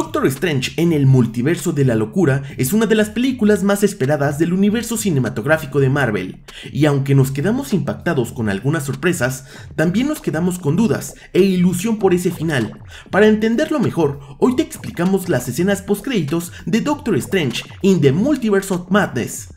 Doctor Strange en el Multiverso de la Locura es una de las películas más esperadas del universo cinematográfico de Marvel, y aunque nos quedamos impactados con algunas sorpresas, también nos quedamos con dudas e ilusión por ese final. Para entenderlo mejor, hoy te explicamos las escenas créditos de Doctor Strange in the Multiverse of Madness.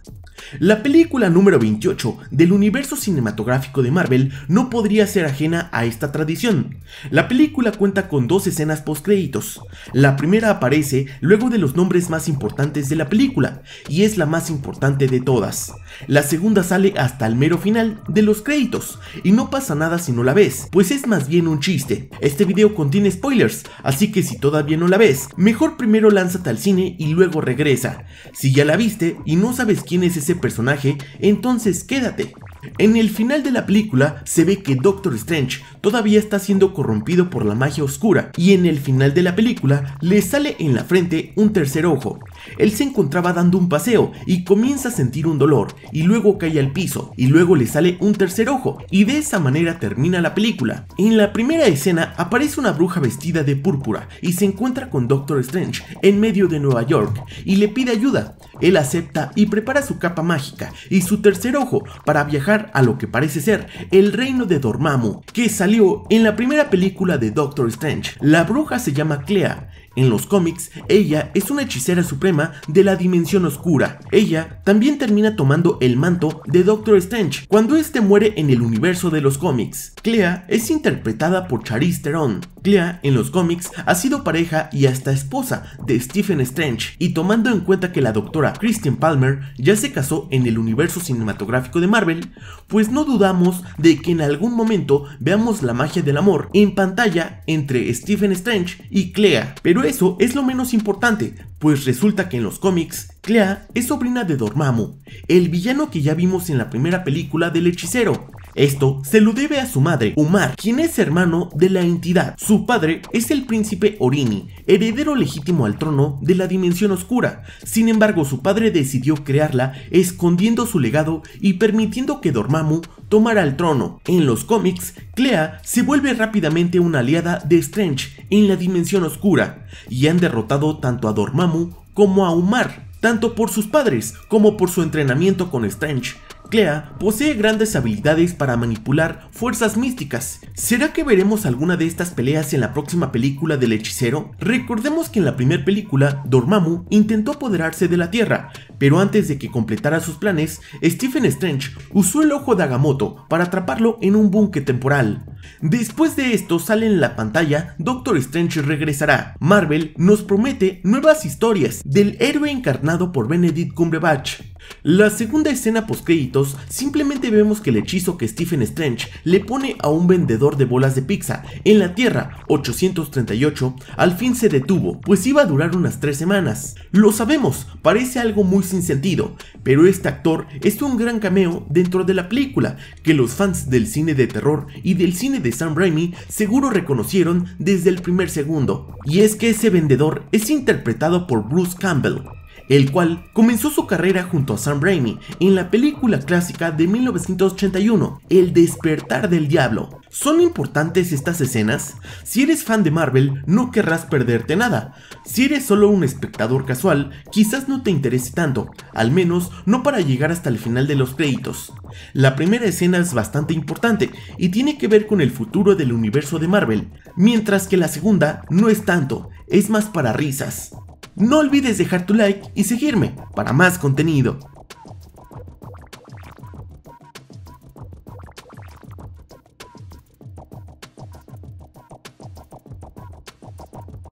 La película número 28 del universo cinematográfico de Marvel no podría ser ajena a esta tradición. La película cuenta con dos escenas post créditos. La primera aparece luego de los nombres más importantes de la película, y es la más importante de todas. La segunda sale hasta el mero final de los créditos, y no pasa nada si no la ves, pues es más bien un chiste. Este video contiene spoilers, así que si todavía no la ves, mejor primero lánzate al cine y luego regresa. Si ya la viste y no sabes quién es ese personaje, entonces quédate. En el final de la película se ve que Doctor Strange todavía está siendo corrompido por la magia oscura y en el final de la película le sale en la frente un tercer ojo, él se encontraba dando un paseo y comienza a sentir un dolor y luego cae al piso y luego le sale un tercer ojo y de esa manera termina la película. En la primera escena aparece una bruja vestida de púrpura y se encuentra con Doctor Strange en medio de Nueva York y le pide ayuda. Él acepta y prepara su capa mágica y su tercer ojo para viajar a lo que parece ser el reino de Dormammu que salió en la primera película de Doctor Strange. La bruja se llama Clea en los cómics, ella es una hechicera suprema de la dimensión oscura. Ella también termina tomando el manto de Doctor Strange cuando este muere en el universo de los cómics. Clea es interpretada por charis Theron, Clea en los cómics ha sido pareja y hasta esposa de Stephen Strange, y tomando en cuenta que la doctora Christian Palmer ya se casó en el universo cinematográfico de Marvel, pues no dudamos de que en algún momento veamos la magia del amor en pantalla entre Stephen Strange y Clea, pero eso es lo menos importante, pues resulta que en los cómics Clea es sobrina de Dormammu, el villano que ya vimos en la primera película del hechicero, esto se lo debe a su madre, Umar, quien es hermano de la entidad. Su padre es el príncipe Orini, heredero legítimo al trono de la Dimensión Oscura. Sin embargo, su padre decidió crearla escondiendo su legado y permitiendo que Dormammu tomara el trono. En los cómics, Clea se vuelve rápidamente una aliada de Strange en la Dimensión Oscura y han derrotado tanto a Dormammu como a Umar tanto por sus padres como por su entrenamiento con Strange, Clea posee grandes habilidades para manipular fuerzas místicas. ¿Será que veremos alguna de estas peleas en la próxima película del hechicero? Recordemos que en la primera película, Dormammu intentó apoderarse de la Tierra, pero antes de que completara sus planes, Stephen Strange usó el ojo de Agamotto para atraparlo en un búnker temporal. Después de esto sale en la pantalla Doctor Strange regresará. Marvel nos promete nuevas historias del héroe encarnado por Benedict Cumberbatch. La segunda escena post créditos simplemente vemos que el hechizo que Stephen Strange le pone a un vendedor de bolas de pizza en la Tierra 838 al fin se detuvo, pues iba a durar unas tres semanas. Lo sabemos, parece algo muy sin sentido, pero este actor es un gran cameo dentro de la película que los fans del cine de terror y del cine de Sam Raimi seguro reconocieron desde el primer segundo, y es que ese vendedor es interpretado por Bruce Campbell, el cual comenzó su carrera junto a Sam Raimi en la película clásica de 1981, El despertar del diablo. ¿Son importantes estas escenas? Si eres fan de Marvel, no querrás perderte nada. Si eres solo un espectador casual, quizás no te interese tanto, al menos no para llegar hasta el final de los créditos. La primera escena es bastante importante y tiene que ver con el futuro del universo de Marvel, mientras que la segunda no es tanto, es más para risas. No olvides dejar tu like y seguirme para más contenido.